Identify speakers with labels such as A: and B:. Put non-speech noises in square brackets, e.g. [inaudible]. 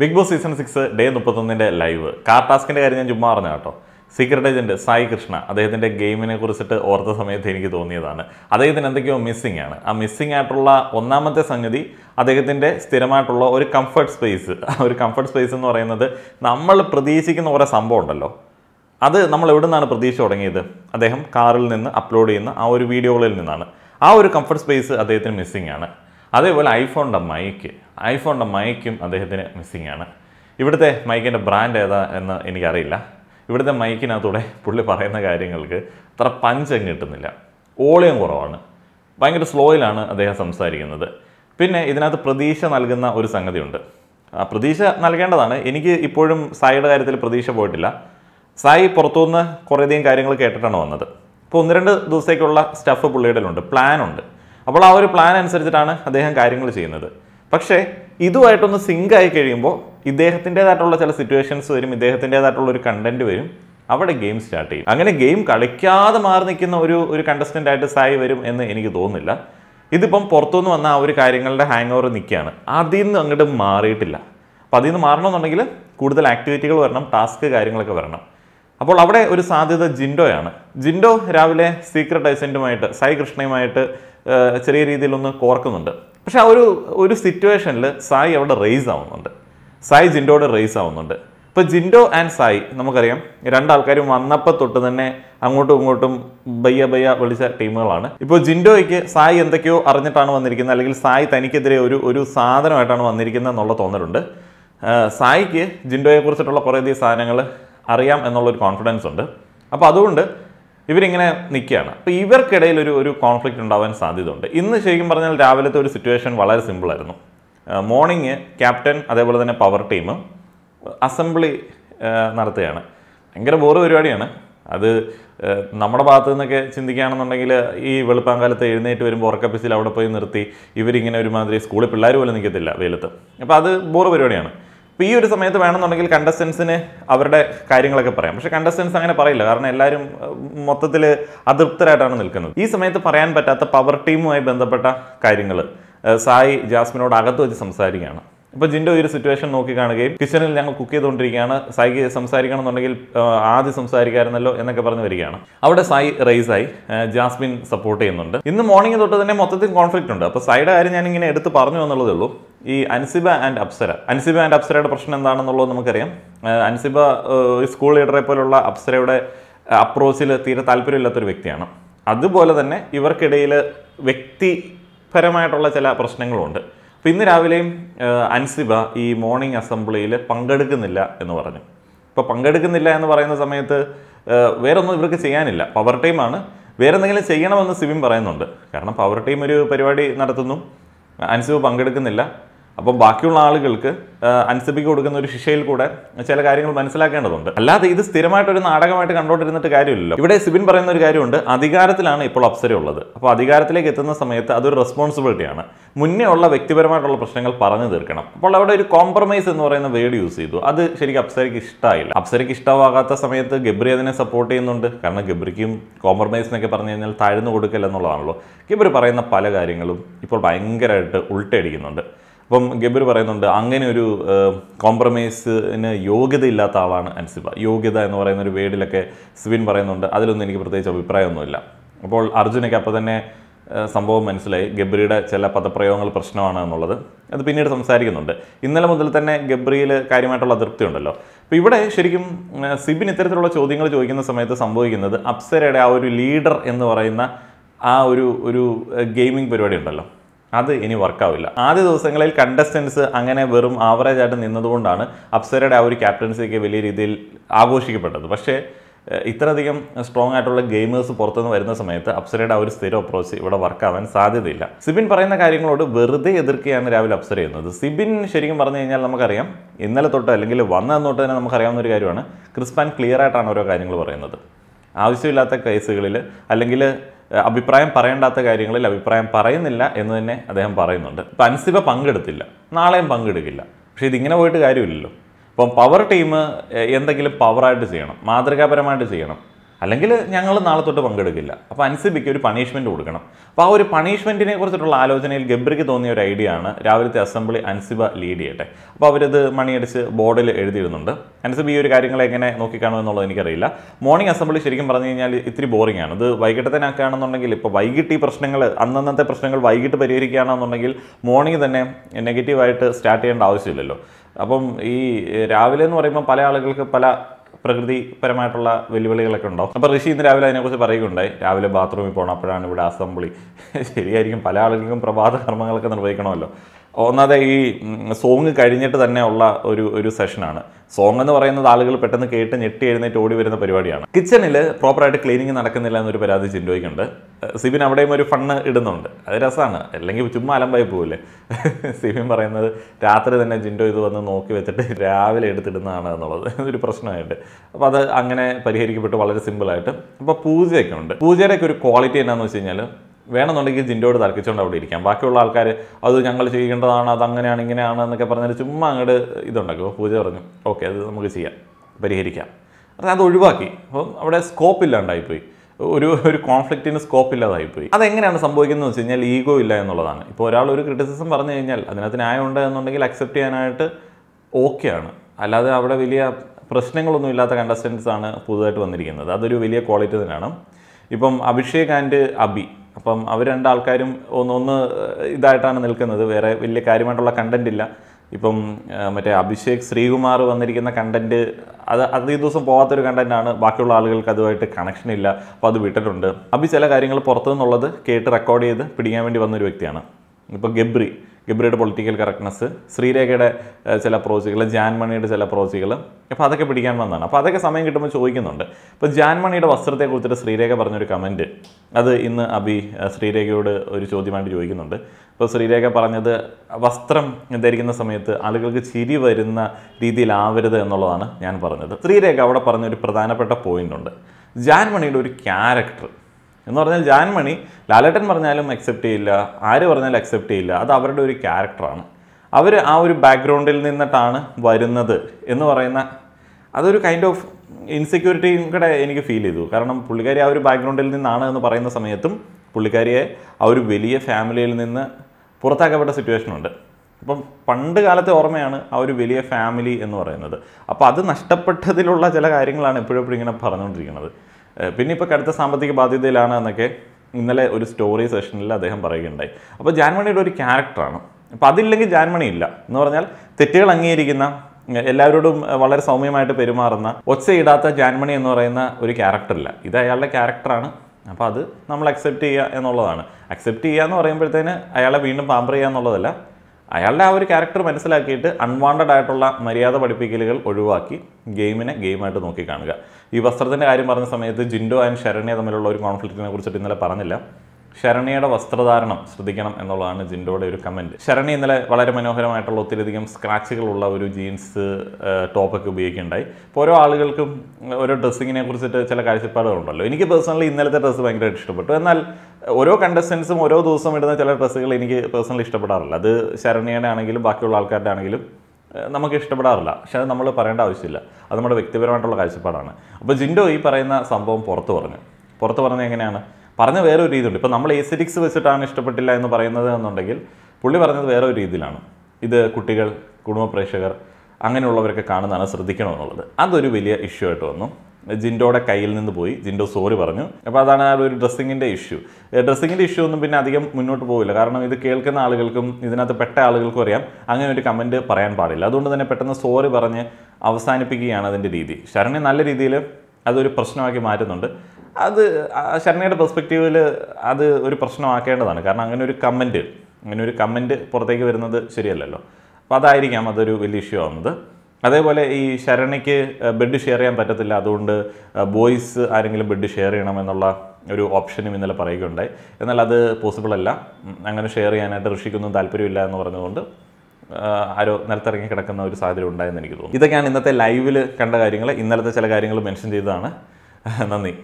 A: big Boss season six day മുപ്പത്തൊന്നിൻ്റെ live car ടാസ്കിൻ്റെ കാര്യം ഞാൻ ചുമ്മാ പറഞ്ഞ കേട്ടോ സീക്രട്ട് ഏജൻറ്റ് സായി കൃഷ്ണ അദ്ദേഹത്തിൻ്റെ ഗെയിമിനെ കുറിച്ചിട്ട് ഓർത്ത സമയത്ത് എനിക്ക് തോന്നിയതാണ് അദ്ദേഹത്തിന് എന്തൊക്കെയോ മിസ്സിംഗ് ആണ് ആ മിസ്സിംഗ് ആയിട്ടുള്ള ഒന്നാമത്തെ സംഗതി അദ്ദേഹത്തിൻ്റെ സ്ഥിരമായിട്ടുള്ള ഒരു കംഫർട്ട് സ്പേസ് ഒരു കംഫർട്ട് സ്പേസ് എന്ന് പറയുന്നത് നമ്മൾ പ്രതീക്ഷിക്കുന്ന ഓരോ സംഭവം ഉണ്ടല്ലോ അത് നമ്മൾ എവിടെ നിന്നാണ് പ്രതീക്ഷ തുടങ്ങിയത് അദ്ദേഹം കാറിൽ നിന്ന് അപ്ലോഡ് ചെയ്യുന്ന ആ ഒരു വീഡിയോകളിൽ നിന്നാണ് ആ ഒരു കംഫർട്ട് സ്പേസ് അദ്ദേഹത്തിന് മിസ്സിംഗ് ആണ് അതേപോലെ ഐഫോണിൻ്റെ മൈക്ക് ഐഫോണിൻ്റെ മൈക്കും അദ്ദേഹത്തിന് മിസ്സിംഗ് ആണ് ഇവിടുത്തെ മൈക്കിൻ്റെ ബ്രാൻഡ് ഏതാ എന്ന് എനിക്കറിയില്ല ഇവിടുത്തെ മൈക്കിനകത്തൂടെ പുള്ളി പറയുന്ന കാര്യങ്ങൾക്ക് അത്ര പഞ്ചം കിട്ടുന്നില്ല ഓളിയം കുറവാണ് ഭയങ്കര സ്ലോയിലാണ് അദ്ദേഹം സംസാരിക്കുന്നത് പിന്നെ ഇതിനകത്ത് പ്രതീക്ഷ നൽകുന്ന ഒരു സംഗതിയുണ്ട് പ്രതീക്ഷ നൽകേണ്ടതാണ് എനിക്ക് ഇപ്പോഴും സായിയുടെ കാര്യത്തിൽ പ്രതീക്ഷ പോയിട്ടില്ല സായി പുറത്തുനിന്ന് കുറേയധികം കാര്യങ്ങൾ കേട്ടിട്ടാണ് വന്നത് ഇപ്പോൾ ഒന്ന് രണ്ട് ദിവസത്തേക്കുള്ള സ്റ്റഫ് പുള്ളിയുടെ ഉണ്ട് പ്ലാനുണ്ട് അപ്പോൾ ആ ഒരു പ്ലാൻ അനുസരിച്ചിട്ടാണ് അദ്ദേഹം കാര്യങ്ങൾ ചെയ്യുന്നത് പക്ഷേ ഇതുമായിട്ടൊന്ന് സിങ്ക് ആയി കഴിയുമ്പോൾ ഇദ്ദേഹത്തിൻ്റെതായിട്ടുള്ള ചില സിറ്റുവേഷൻസ് വരും ഇദ്ദേഹത്തിൻ്റെതായിട്ടുള്ള ഒരു കണ്ടന്റ് വരും അവിടെ ഗെയിം സ്റ്റാർട്ട് ചെയ്യും അങ്ങനെ ഗെയിം കളിക്കാതെ മാറി നിൽക്കുന്ന ഒരു ഒരു കണ്ടസ്റ്റൻ്റ് ആയിട്ട് സായി വരും എന്ന് എനിക്ക് തോന്നുന്നില്ല ഇതിപ്പം പുറത്തുനിന്ന് വന്ന ആ ഒരു കാര്യങ്ങളുടെ ഹാങ് ഓവർ നിൽക്കുകയാണ് അതിൽ നിന്ന് അങ്ങോട്ട് മാറിയിട്ടില്ല അപ്പോൾ അതിൽ നിന്ന് മാറണമെന്നുണ്ടെങ്കിൽ കൂടുതൽ ആക്ടിവിറ്റികൾ വരണം ടാസ്ക് കാര്യങ്ങളൊക്കെ വരണം അപ്പോൾ അവിടെ ഒരു സാധ്യത ജിൻഡോയാണ് ജിൻഡോ രാവിലെ സീക്രട്ട് ഏജൻറ്റുമായിട്ട് സായി കൃഷ്ണയുമായിട്ട് ചെറിയ രീതിയിലൊന്ന് കോർക്കുന്നുണ്ട് പക്ഷെ ആ ഒരു ഒരു സിറ്റുവേഷനിൽ സായി അവിടെ റേസ് ആവുന്നുണ്ട് സായി ജിൻഡോയുടെ റേസ് ആവുന്നുണ്ട് ഇപ്പോൾ ജിൻഡോ ആൻഡ് സായി നമുക്കറിയാം രണ്ടാൾക്കാരും വന്നപ്പോൾ തൊട്ട് തന്നെ അങ്ങോട്ടും ഇങ്ങോട്ടും ബയ്യ ബയ്യ വിളിച്ച ടീമുകളാണ് ഇപ്പോൾ ജിൻഡോയ്ക്ക് സായി എന്തൊക്കെയോ അറിഞ്ഞിട്ടാണ് വന്നിരിക്കുന്നത് അല്ലെങ്കിൽ സായി തനിക്കെതിരെ ഒരു ഒരു സാധനമായിട്ടാണ് വന്നിരിക്കുന്നത് എന്നുള്ള തോന്നലുണ്ട് സായിക്ക് ജിൻഡോയെ കുറിച്ചിട്ടുള്ള അധികം സാധനങ്ങൾ അറിയാം എന്നുള്ളൊരു കോൺഫിഡൻസ് ഉണ്ട് അപ്പോൾ അതുകൊണ്ട് ഇവരിങ്ങനെ നിൽക്കുകയാണ് അപ്പോൾ ഇവർക്കിടയിൽ ഒരു ഒരു കോൺഫ്ലിക്റ്റ് ഉണ്ടാവാൻ സാധ്യതയുണ്ട് ഇന്ന് ശരിക്കും പറഞ്ഞാൽ രാവിലത്തെ ഒരു സിറ്റുവേഷൻ വളരെ സിമ്പിളായിരുന്നു മോർണിംഗ് ക്യാപ്റ്റൻ അതേപോലെ തന്നെ പവർ ടീം അസംബ്ലി നടത്തുകയാണ് ഭയങ്കര ബോറ് പരിപാടിയാണ് അത് നമ്മുടെ ഭാഗത്തു നിന്നൊക്കെ ചിന്തിക്കുകയാണെന്നുണ്ടെങ്കിൽ ഈ വെളുപ്പാങ്കാലത്ത് എഴുന്നേറ്റ് വരുമ്പോൾ ഉറക്കപ്പിസിൽ അവിടെ പോയി നിർത്തി ഇവരിങ്ങനെ ഒരുമാതിരി സ്കൂളിൽ പിള്ളേർ പോലും നിൽക്കത്തില്ല വെയിലത്ത് അപ്പോൾ അത് ബോറ് പരിപാടിയാണ് അപ്പോൾ ഈ ഒരു സമയത്ത് വേണമെന്നുണ്ടെങ്കിൽ കണ്ടസ്റ്റൻസിന് അവരുടെ കാര്യങ്ങളൊക്കെ പറയാം പക്ഷേ കണ്ടസ്റ്റൻസ് അങ്ങനെ പറയില്ല കാരണം എല്ലാവരും മൊത്തത്തിൽ അതൃപ്തരായിട്ടാണ് നിൽക്കുന്നത് ഈ സമയത്ത് പറയാൻ പറ്റാത്ത പവർ ടീമുമായി ബന്ധപ്പെട്ട കാര്യങ്ങൾ സായി ജാസ്മിനോട് അകത്ത് വെച്ച് സംസാരിക്കുകയാണ് ഇപ്പോൾ ജിൻ്റെ ഒരു സിറ്റുവേഷൻ നോക്കി കാണുകയും കിച്ചണിൽ ഞങ്ങൾ കുക്ക് ചെയ്തുകൊണ്ടിരിക്കുകയാണ് സായിക്ക് എന്നുണ്ടെങ്കിൽ ആദ്യം സംസാരിക്കാമായിരുന്നല്ലോ എന്നൊക്കെ പറഞ്ഞ് വരികയാണ് അവിടെ സായി റൈസായി ജാസ്മിൻ സപ്പോർട്ട് ചെയ്യുന്നുണ്ട് ഇന്ന് മോർണിംഗ് തൊട്ട് തന്നെ മൊത്തത്തിൽ കോൺഫ്ലിക്റ്റ് ഉണ്ട് അപ്പോൾ സായിയുടെ കാര്യം ഞാനിങ്ങനെ എടുത്ത് പറഞ്ഞു എന്നുള്ളതേ ഉള്ളൂ ഈ അൻസിബ ആൻഡ് അപ്സര അൻസിബ ആൻഡ് അപ്സരയുടെ പ്രശ്നം എന്താണെന്നുള്ളത് നമുക്കറിയാം അൻസിബ സ്കൂൾ ലീഡറെ പോലുള്ള അപ്സരയുടെ അപ്രോച്ചിൽ തീരെ താല്പര്യമില്ലാത്തൊരു വ്യക്തിയാണ് അതുപോലെ തന്നെ ഇവർക്കിടയിൽ വ്യക്തിപരമായിട്ടുള്ള ചില പ്രശ്നങ്ങളുണ്ട് അപ്പോൾ ഇന്ന് രാവിലെയും അൻസിബ ഈ മോർണിംഗ് അസംബ്ലിയിൽ പങ്കെടുക്കുന്നില്ല എന്ന് പറഞ്ഞു ഇപ്പോൾ പങ്കെടുക്കുന്നില്ല എന്ന് പറയുന്ന സമയത്ത് വേറൊന്നും ഇവർക്ക് ചെയ്യാനില്ല പവർ ടൈമാണ് വേറെ എന്തെങ്കിലും ചെയ്യണമെന്ന് സിബിം പറയുന്നുണ്ട് കാരണം പവർ ടീം ഒരു പരിപാടി നടത്തുന്നു അൻസിബ പങ്കെടുക്കുന്നില്ല അപ്പം ബാക്കിയുള്ള ആളുകൾക്ക് അനുസരിപ്പിക്ക് കൊടുക്കുന്ന ഒരു ശിക്ഷയിൽ കൂടെ ചില കാര്യങ്ങൾ മനസ്സിലാക്കേണ്ടതുണ്ട് അല്ലാതെ ഇത് സ്ഥിരമായിട്ട് ഒരു നാടകമായിട്ട് കണ്ടുകൊണ്ടിരുന്നിട്ട് കാര്യമില്ലല്ലോ ഇവിടെ സിബിൻ പറയുന്ന ഒരു കാര്യമുണ്ട് അധികാരത്തിലാണ് ഇപ്പോൾ അപ്സര ഉള്ളത് അപ്പോൾ അധികാരത്തിലേക്ക് എത്തുന്ന സമയത്ത് അതൊരു റെസ്പോൺസിബിലിറ്റിയാണ് മുന്നേ ഉള്ള വ്യക്തിപരമായിട്ടുള്ള പ്രശ്നങ്ങൾ പറഞ്ഞു തീർക്കണം അപ്പോൾ അവിടെ ഒരു കോംപ്രമൈസ് എന്ന് പറയുന്ന വേർഡ് യൂസ് ചെയ്തു അത് ശരിക്കും അപ്സരയ്ക്ക് ഇഷ്ടമായില്ല അപ്സരയ്ക്ക് ഇഷ്ടമാകാത്ത സമയത്ത് ഗബ്രി അതിനെ സപ്പോർട്ട് ചെയ്യുന്നുണ്ട് കാരണം ഗബ്രിക്കും കോംപ്രമൈസ് എന്നൊക്കെ പറഞ്ഞു കഴിഞ്ഞാൽ താഴ്ന്നു കൊടുക്കൽ എന്നുള്ളതാണല്ലോ ഗബ്രി പറയുന്ന പല കാര്യങ്ങളും ഇപ്പോൾ ഭയങ്കരമായിട്ട് ഉൾട്ടടിക്കുന്നുണ്ട് അപ്പം ഗബിർ പറയുന്നുണ്ട് അങ്ങനെ ഒരു കോംപ്രമൈസിന് യോഗ്യതയില്ലാത്ത ആളാണ് അൻസിബ യോഗ്യത എന്ന് പറയുന്ന ഒരു വേർഡിലൊക്കെ സിബിൻ പറയുന്നുണ്ട് അതിലൊന്നും എനിക്ക് പ്രത്യേകിച്ച് അഭിപ്രായമൊന്നുമില്ല അപ്പോൾ അർജുനയ്ക്ക് അപ്പോൾ തന്നെ സംഭവം മനസ്സിലായി ഗബ്രിയുടെ ചില പദപ്രയോഗങ്ങൾ പ്രശ്നമാണ് എന്നുള്ളത് അത് പിന്നീട് സംസാരിക്കുന്നുണ്ട് ഇന്നലെ മുതൽ തന്നെ ഗബ്രിയിൽ കാര്യമായിട്ടുള്ള അതൃപ്തി ഉണ്ടല്ലോ അപ്പോൾ ഇവിടെ ശരിക്കും സിബിൻ ഇത്തരത്തിലുള്ള ചോദ്യങ്ങൾ ചോദിക്കുന്ന സമയത്ത് സംഭവിക്കുന്നത് അപ്സരയുടെ ആ ഒരു ലീഡർ എന്ന് പറയുന്ന ആ ഒരു ഒരു ഗെയിമിംഗ് പരിപാടി ഉണ്ടല്ലോ അത് ഇനി വർക്കാവില്ല ആദ്യ ദിവസങ്ങളിൽ കണ്ടസ്റ്റൻസ് അങ്ങനെ വെറും ആവറേജ് ആയിട്ട് നിന്നതുകൊണ്ടാണ് അപ്സരയുടെ ആ ഒരു ക്യാപ്റ്റൻസിയൊക്കെ വലിയ രീതിയിൽ ആഘോഷിക്കപ്പെട്ടത് പക്ഷേ ഇത്രയധികം സ്ട്രോങ് ആയിട്ടുള്ള ഗെയിമേഴ്സ് പുറത്തുനിന്ന് വരുന്ന സമയത്ത് അപ്സരയുടെ ആ ഒരു സ്ഥിരം അപ്രോച്ച് ഇവിടെ വർക്കാവാൻ സാധ്യതയില്ല സിബിൻ പറയുന്ന കാര്യങ്ങളോട് വെറുതെ എതിർക്കുകയാണ് രാവിലെ അപ്സര ചെയ്യുന്നത് സിബിൻ ശരിക്കും പറഞ്ഞു കഴിഞ്ഞാൽ നമുക്കറിയാം ഇന്നലെ തൊട്ട് അല്ലെങ്കിൽ വന്നതെന്ന് തൊട്ട് തന്നെ നമുക്കറിയാവുന്ന ഒരു കാര്യമാണ് ക്രിസ്പാൻ ക്ലിയർ ആയിട്ടാണ് ഓരോ കാര്യങ്ങൾ പറയുന്നത് ആവശ്യമില്ലാത്ത കേസുകളിൽ അല്ലെങ്കിൽ അഭിപ്രായം പറയേണ്ടാത്ത കാര്യങ്ങളിൽ അഭിപ്രായം പറയുന്നില്ല എന്ന് തന്നെ അദ്ദേഹം പറയുന്നുണ്ട് ഇപ്പം അൻസിബ പങ്കെടുത്തില്ല നാളെയും പങ്കെടുക്കില്ല പക്ഷേ ഇതിങ്ങനെ പോയിട്ട് കാര്യമില്ലല്ലോ അപ്പം പവർ ടീം എന്തെങ്കിലും പവറായിട്ട് ചെയ്യണം മാതൃകാപരമായിട്ട് ചെയ്യണം അല്ലെങ്കിൽ ഞങ്ങൾ നാളെ തൊട്ട് പങ്കെടുക്കില്ല അപ്പോൾ അൻസിബിക്ക് ഒരു പണിഷ്മെൻറ്റ് കൊടുക്കണം അപ്പോൾ ആ ഒരു പണിഷ്മെൻറ്റിനെ കുറിച്ചിട്ടുള്ള ആലോചനയിൽ ഗബ്രിക്ക് തോന്നിയ ഒരു ഐഡിയ ആണ് രാവിലത്തെ അസംബ്ലി അൻസിബ ലീഡ് ചെയ്യട്ടെ അപ്പോൾ അവരത് മണിയടിച്ച് ബോർഡിൽ എഴുതിയിരുന്നുണ്ട് അൻസിബ് ഈ ഒരു കാര്യങ്ങളെ എങ്ങനെ എന്നുള്ളത് എനിക്കറിയില്ല മോർണിംഗ് അസംബ്ലി ശരിക്കും പറഞ്ഞു കഴിഞ്ഞാൽ ഇത്തിരി ബോറിംഗ് ആണ് ഇത് വൈകിട്ടത്തേനാക്കുകയാണെന്നുണ്ടെങ്കിൽ ഇപ്പോൾ വൈകിട്ട് ഈ പ്രശ്നങ്ങൾ അന്നന്നത്തെ പ്രശ്നങ്ങൾ വൈകിട്ട് പരിഹരിക്കുകയാണെന്നുണ്ടെങ്കിൽ മോർണിംഗ് തന്നെ നെഗറ്റീവായിട്ട് സ്റ്റാർട്ട് ചെയ്യേണ്ട ആവശ്യമില്ലല്ലോ അപ്പം ഈ രാവിലെ എന്ന് പറയുമ്പോൾ പല ആളുകൾക്ക് പല പ്രകൃതിപരമായിട്ടുള്ള വെല്ലുവിളികളൊക്കെ ഉണ്ടോ അപ്പോൾ ഋഷി ഇന്ന് രാവിലെ അതിനെക്കുറിച്ച് പറയുകയുണ്ടായി രാവിലെ ബാത്റൂമിൽ പോകണം അപ്പോഴാണ് ഇവിടെ അസംബ്ലി ശരിയായിരിക്കും പല ആളുകൾക്കും പ്രഭാത കർമ്മങ്ങളൊക്കെ നിർവഹിക്കണമല്ലോ ഒന്നാതെ ഈ സോങ് കഴിഞ്ഞിട്ട് തന്നെ ഉള്ള ഒരു ഒരു സെഷനാണ് സോങ് എന്ന് പറയുന്നത് ആളുകൾ പെട്ടെന്ന് കേട്ട് ഞെട്ടി എഴുന്നേറ്റ് ഓടി വരുന്ന പരിപാടിയാണ് കിച്ചണിൽ പ്രോപ്പറായിട്ട് ക്ലീനിങ് നടക്കുന്നില്ല എന്നൊരു പരാതി ചിന്തോയ്ക്കുണ്ട് സിബിൻ അവിടെയും ഒരു ഫണ്ണ് ഇടുന്നുണ്ട് അത് രസമാണ് അല്ലെങ്കിൽ ചുമ്മാ അലമ്പായി പോവില്ലേ [laughs] സിബിൻ പറയുന്നത് രാത്രി തന്നെ ജിൻഡോ ഇത് വന്ന് നോക്കി വെച്ചിട്ട് രാവിലെ എടുത്തിടുന്നതാണ് എന്നുള്ളത് ഒരു പ്രശ്നമായിട്ട് അപ്പോൾ അത് അങ്ങനെ പരിഹരിക്കപ്പെട്ട് വളരെ സിമ്പിളായിട്ട് അപ്പോൾ പൂജയൊക്കെ ഉണ്ട് പൂജയുടെയൊക്കെ ഒരു ക്വാളിറ്റി എന്താണെന്ന് വെച്ച് കഴിഞ്ഞാൽ വേണമെന്നുണ്ടെങ്കിൽ ജിൻഡോട് തർക്കിച്ചുകൊണ്ട് അവിടെ ഇരിക്കാം ബാക്കിയുള്ള ആൾക്കാർ അത് ഞങ്ങൾ ചെയ്യേണ്ടതാണ് അത് അങ്ങനെയാണ് ഇങ്ങനെയാണ് എന്നൊക്കെ പറഞ്ഞാൽ ചുമ്മാ അങ്ങോട്ട് ഇതുണ്ടാക്കും പൂജ പറഞ്ഞു ഓക്കെ അത് നമുക്ക് ചെയ്യാം പരിഹരിക്കാം അത് ഒഴിവാക്കി അപ്പം അവിടെ സ്കോപ്പ് ഇല്ലാണ്ടായിപ്പോയി ഒരു ഒരു കോൺഫ്ലിക്റ്റിന് സ്കോപ്പ് ഇല്ലാതായിപ്പോയി അതെങ്ങനെയാണ് സംഭവിക്കുന്നത് വെച്ച് കഴിഞ്ഞാൽ ഈഗോ ഇല്ല എന്നുള്ളതാണ് ഇപ്പോൾ ഒരാൾ ഒരു ക്രിറ്റിസിസം പറഞ്ഞു കഴിഞ്ഞാൽ അതിനകത്ത് ന്യായം ഉണ്ട് എന്നുണ്ടെങ്കിൽ അക്സെപ്റ്റ് ചെയ്യാനായിട്ട് ഓക്കെയാണ് അല്ലാതെ അവിടെ വലിയ പ്രശ്നങ്ങളൊന്നും ഇല്ലാത്ത കണ്ടസ്റ്റൻസ് ആണ് പുതുതായിട്ട് വന്നിരിക്കുന്നത് അതൊരു വലിയ ക്വാളിറ്റി തന്നെയാണ് ഇപ്പം അഭിഷേക് ആൻഡ് അബി അപ്പം അവർ രണ്ടാൾക്കാരും ഒന്നൊന്ന് ഇതായിട്ടാണ് നിൽക്കുന്നത് വേറെ വലിയ കാര്യമായിട്ടുള്ള കണ്ടന്റ് ഇല്ല ഇപ്പം മറ്റേ അഭിഷേക് ശ്രീകുമാർ വന്നിരിക്കുന്ന കണ്ടന്റ് അത് അത് ഈ ദിവസം പോകാത്തൊരു കണ്ടന്റാണ് ബാക്കിയുള്ള ആളുകൾക്ക് അതുമായിട്ട് കണക്ഷൻ ഇല്ല അപ്പോൾ അത് വിട്ടിട്ടുണ്ട് അബി ചില കാര്യങ്ങൾ പുറത്തു നിന്നുള്ളത് കേട്ട് റെക്കോർഡ് ചെയ്ത് പിടിക്കാൻ വേണ്ടി വന്നൊരു വ്യക്തിയാണ് ഇപ്പോൾ ഗബ്രി ഗബ്രിയുടെ പൊളിറ്റിക്കൽ കറക്റ്റ്നെസ് ശ്രീരേഖയുടെ ചില അപ്രോച്ചുകൾ ജാൻമണിയുടെ ചില അപ്രോച്ചുകൾ അപ്പോൾ അതൊക്കെ പിടിക്കാൻ വന്നതാണ് അപ്പോൾ അതൊക്കെ സമയം കിട്ടുമ്പോൾ ചോദിക്കുന്നുണ്ട് അപ്പോൾ ജാൻമണിയുടെ വസ്ത്രത്തെക്കുറിച്ചിട്ട് ശ്രീരേഖ പറഞ്ഞൊരു കമൻറ്റ് അത് ഇന്ന് അബി ശ്രീരേഖയോട് ഒരു ചോദ്യമായിട്ട് ചോദിക്കുന്നുണ്ട് അപ്പോൾ ശ്രീരേഖ പറഞ്ഞത് വസ്ത്രം ധരിക്കുന്ന സമയത്ത് ആളുകൾക്ക് ചിരി വരുന്ന രീതിയിലാവരുത് എന്നുള്ളതാണ് ഞാൻ പറഞ്ഞത് ശ്രീരേഖ അവിടെ പറഞ്ഞൊരു പ്രധാനപ്പെട്ട പോയിൻ്റ് ഉണ്ട് ജാൻമണിയുടെ ഒരു ക്യാരക്ടർ എന്ന് പറഞ്ഞാൽ ജാൻമണി ലാലേട്ടൻ പറഞ്ഞാലും അക്സെപ്റ്റ് ചെയ്യില്ല ആര് പറഞ്ഞാലും അക്സെപ്റ്റ് ചെയ്യില്ല അത് അവരുടെ ഒരു ക്യാരക്ടറാണ് അവർ ആ ഒരു ബാക്ക്ഗ്രൗണ്ടിൽ നിന്നിട്ടാണ് വരുന്നത് എന്ന് പറയുന്ന അതൊരു കൈൻഡ് ഓഫ് ഇൻസെക്യൂരിറ്റിയും കൂടെ എനിക്ക് ഫീൽ ചെയ്തു കാരണം പുള്ളിക്കാരി ആ ഒരു ബാക്ക്ഗ്രൗണ്ടിൽ നിന്നാണ് എന്ന് പറയുന്ന സമയത്തും പുള്ളിക്കാരിയെ ആ ഒരു വലിയ ഫാമിലിയിൽ നിന്ന് പുറത്താക്കപ്പെട്ട സിറ്റുവേഷനുണ്ട് അപ്പം പണ്ട് കാലത്തെ ഓർമ്മയാണ് ആ ഒരു വലിയ ഫാമിലി എന്ന് പറയുന്നത് അപ്പോൾ അത് നഷ്ടപ്പെട്ടതിലുള്ള ചില കാര്യങ്ങളാണ് എപ്പോഴും ഇങ്ങനെ പറഞ്ഞുകൊണ്ടിരിക്കുന്നത് പിന്നെ ഇപ്പോൾ കടുത്ത സാമ്പത്തിക ബാധ്യതയിലാണ് എന്നൊക്കെ ഇന്നലെ ഒരു സ്റ്റോറി സെഷനിൽ അദ്ദേഹം പറയുകയുണ്ടായി അപ്പോൾ ജാൻമണിയുടെ ഒരു ക്യാരക്ടറാണ് അപ്പോൾ അതില്ലെങ്കിൽ ജാൻമണി ഇല്ല എന്ന് പറഞ്ഞാൽ തെറ്റുകൾ അംഗീകരിക്കുന്ന എല്ലാവരോടും വളരെ സൗമ്യമായിട്ട് പെരുമാറുന്ന ഒച്ചയിടാത്ത ജാൻമണി എന്ന് പറയുന്ന ഒരു ക്യാരക്ടറില്ല ഇത് അയാളുടെ ക്യാരക്ടറാണ് അപ്പോൾ അത് നമ്മൾ അക്സെപ്റ്റ് ചെയ്യുക എന്നുള്ളതാണ് അക്സെപ്റ്റ് ചെയ്യുക എന്ന് പറയുമ്പോഴത്തേന് അയാളെ വീണ്ടും പാമ്പർ ചെയ്യുക എന്നുള്ളതല്ല അയാളുടെ ആ ഒരു ക്യാരക്ടർ മനസ്സിലാക്കിയിട്ട് അൺവാണ്ടഡ് ആയിട്ടുള്ള മര്യാദ പഠിപ്പിക്കലുകൾ ഒഴിവാക്കി ഗെയിമിനെ ഗെയിമായിട്ട് നോക്കി കാണുക ഈ വസ്ത്രത്തിൻ്റെ കാര്യം പറഞ്ഞ സമയത്ത് ജിൻഡോ ആൻഡ് ശരണ്യ തമ്മിലുള്ള ഒരു കോൺഫ്ലിക്റ്റിനെ കുറിച്ചിട്ട് ഇന്നലെ പറഞ്ഞില്ല ശരണിയുടെ വസ്ത്രധാരണം ശ്രദ്ധിക്കണം എന്നുള്ളതാണ് ജിൻഡോയുടെ ഒരു കമൻറ്റ് ശരണി ഇന്നലെ വളരെ മനോഹരമായിട്ടുള്ള ഒത്തിരിയധികം സ്ക്രാച്ചുകളുള്ള ഒരു ജീൻസ് ടോപ്പൊക്കെ ഉപയോഗിക്കുകയുണ്ടായി ഇപ്പോൾ ഓരോ ആളുകൾക്കും ഓരോ ഡ്രസ്സിങ്ങിനെ കുറിച്ചിട്ട് ചില കാഴ്ചപ്പാടുകളുണ്ടല്ലോ എനിക്ക് പേഴ്സണലി ഇന്നലത്തെ ഡ്രസ്സ് ഭയങ്കരമായിട്ട് ഇഷ്ടപ്പെട്ടു എന്നാൽ ഓരോ കണ്ടസ്റ്റൻസും ഓരോ ദിവസം ഇടുന്ന ചില ഡ്രസ്സുകൾ എനിക്ക് പേഴ്സണലി ഇഷ്ടപ്പെടാറില്ല അത് ശരണ്യയുടെ ആണെങ്കിലും ബാക്കിയുള്ള ആൾക്കാരുടെ ആണെങ്കിലും നമുക്ക് ഇഷ്ടപ്പെടാറില്ല പക്ഷെ അത് നമ്മൾ പറയേണ്ട ആവശ്യമില്ല അത് നമ്മുടെ വ്യക്തിപരമായിട്ടുള്ള കാഴ്ചപ്പാടാണ് അപ്പോൾ ജിൻഡോ ഈ പറയുന്ന സംഭവം പുറത്ത് പറഞ്ഞു പുറത്ത് പറഞ്ഞ എങ്ങനെയാണ് പറഞ്ഞ വേറൊരു രീതിയുണ്ട് ഇപ്പോൾ നമ്മൾ എസിഡിക്സ് വെച്ചിട്ടാണ് ഇഷ്ടപ്പെട്ടില്ല എന്ന് പറയുന്നത് എന്നുണ്ടെങ്കിൽ പുള്ളി പറഞ്ഞത് വേറെ ഒരു രീതിയിലാണ് ഇത് കുട്ടികൾ കുടുംബ പ്രേക്ഷകർ അങ്ങനെയുള്ളവരൊക്കെ കാണുന്നതാണ് ശ്രദ്ധിക്കണമെന്നുള്ളത് അതൊരു വലിയ ഇഷ്യൂ ആയിട്ട് വന്നു ജിൻഡോയുടെ കയ്യിൽ നിന്ന് പോയി ജിൻഡോ സോറി പറഞ്ഞു അപ്പോൾ അതാണ് ആ ഒരു ഡ്രസ്സിങ്ങിൻ്റെ ഇഷ്യൂ ഡ്രസ്സിങ്ങിൻ്റെ ഇഷ്യൂ ഒന്നും പിന്നെ അധികം മുന്നോട്ട് പോവില്ല കാരണം ഇത് കേൾക്കുന്ന ആളുകൾക്കും ഇതിനകത്ത് പെട്ട ആളുകൾക്കും അറിയാം അങ്ങനെ ഒരു കമൻറ്റ് പറയാൻ പാടില്ല അതുകൊണ്ട് തന്നെ പെട്ടെന്ന് സോറി പറഞ്ഞ് അവസാനിപ്പിക്കുകയാണ് അതിൻ്റെ രീതി ശരണ്യ നല്ല രീതിയിൽ അതൊരു പ്രശ്നമാക്കി മാറ്റുന്നുണ്ട് അത് ശരണയുടെ പെർസ്പെക്റ്റീവിൽ അത് ഒരു പ്രശ്നമാക്കേണ്ടതാണ് കാരണം അങ്ങനെ ഒരു കമൻറ്റ് അങ്ങനെ ഒരു കമൻറ്റ് പുറത്തേക്ക് വരുന്നത് ശരിയല്ലല്ലോ അപ്പോൾ അതായിരിക്കാം അതൊരു വലിയ ഇഷ്യൂ ആവുന്നത് അതേപോലെ ഈ ശരണിക്ക് ബെഡ് ഷെയർ ചെയ്യാൻ പറ്റത്തില്ല അതുകൊണ്ട് ബോയ്സ് ആരെങ്കിലും ബെഡ് ഷെയർ ചെയ്യണമെന്നുള്ള ഒരു ഓപ്ഷനും ഇന്നലെ പറയുകയുണ്ടായി എന്നാൽ അത് പോസിബിൾ അല്ല അങ്ങനെ ഷെയർ ചെയ്യാനായിട്ട് ഋഷിക്കൊന്നും താല്പര്യമില്ല എന്ന് പറഞ്ഞുകൊണ്ട് ആരോ നിലത്തിറങ്ങി കിടക്കുന്ന ഒരു സാഹചര്യം ഉണ്ടായെന്ന് എനിക്ക് തോന്നുന്നു ഇതൊക്കെയാണ് ഇന്നത്തെ ലൈവിൽ കണ്ട കാര്യങ്ങൾ ഇന്നലത്തെ ചില കാര്യങ്ങൾ മെൻഷൻ ചെയ്തതാണ് നന്ദി